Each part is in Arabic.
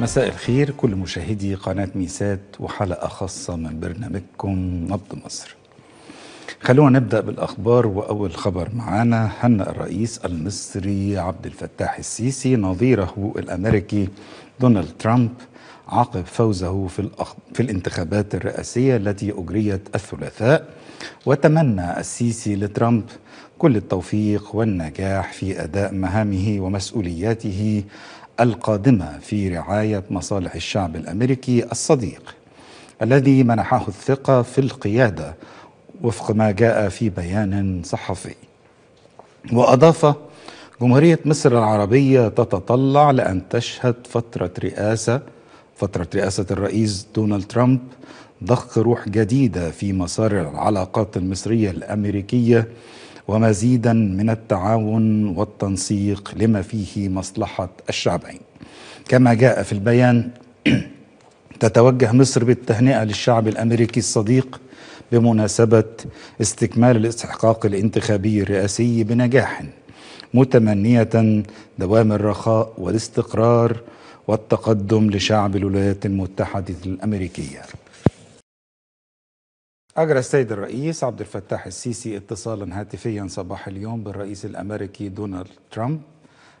مساء الخير كل مشاهدي قناة ميسات وحلقة خاصة من برنامجكم نبض مصر خلونا نبدأ بالأخبار وأول خبر معانا هنأ الرئيس المصري عبد الفتاح السيسي نظيره الأمريكي دونالد ترامب عقب فوزه في, الأخ... في الانتخابات الرئاسية التي أجريت الثلاثاء وتمنى السيسي لترامب كل التوفيق والنجاح في أداء مهامه ومسؤولياته القادمة في رعاية مصالح الشعب الأمريكي الصديق الذي منحه الثقة في القيادة وفق ما جاء في بيان صحفي وأضاف جمهورية مصر العربية تتطلع لأن تشهد فترة رئاسة فترة رئاسة الرئيس دونالد ترامب ضخ روح جديدة في مسار العلاقات المصرية الأمريكية ومزيدا من التعاون والتنسيق لما فيه مصلحه الشعبين. كما جاء في البيان تتوجه مصر بالتهنئه للشعب الامريكي الصديق بمناسبه استكمال الاستحقاق الانتخابي الرئاسي بنجاح متمنيه دوام الرخاء والاستقرار والتقدم لشعب الولايات المتحده الامريكيه أجرى السيد الرئيس عبد الفتاح السيسي اتصالا هاتفيا صباح اليوم بالرئيس الأمريكي دونالد ترامب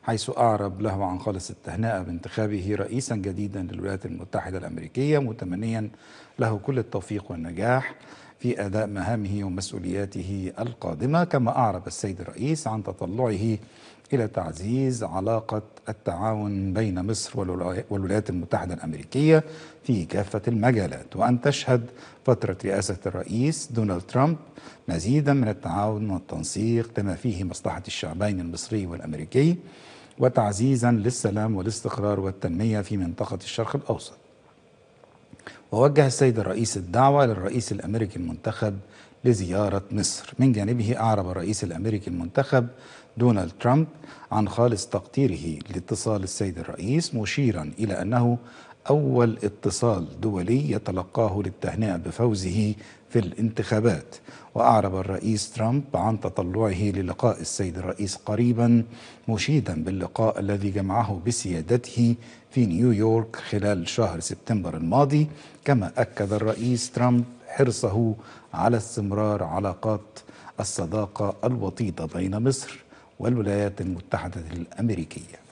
حيث أعرب له عن خالص التهنئة بانتخابه رئيسا جديدا للولايات المتحدة الأمريكية متمنيا له كل التوفيق والنجاح في أداء مهامه ومسؤولياته القادمة كما أعرب السيد الرئيس عن تطلعه إلى تعزيز علاقة التعاون بين مصر والولايات المتحدة الأمريكية في كافة المجالات وأن تشهد فترة رئاسة الرئيس دونالد ترامب مزيدا من التعاون والتنسيق بما فيه مصلحة الشعبين المصري والأمريكي وتعزيزا للسلام والاستقرار والتنمية في منطقة الشرق الأوسط ووجه السيد الرئيس الدعوة للرئيس الأمريكي المنتخب لزيارة مصر من جانبه أعرب الرئيس الأمريكي المنتخب دونالد ترامب عن خالص تقديره لاتصال السيد الرئيس مشيرا إلى أنه أول اتصال دولي يتلقاه للتهنئة بفوزه في الانتخابات وأعرب الرئيس ترامب عن تطلعه للقاء السيد الرئيس قريبا مشيدا باللقاء الذي جمعه بسيادته في نيويورك خلال شهر سبتمبر الماضي كما أكد الرئيس ترامب حرصه على استمرار علاقات الصداقه الوطيده بين مصر والولايات المتحده الامريكيه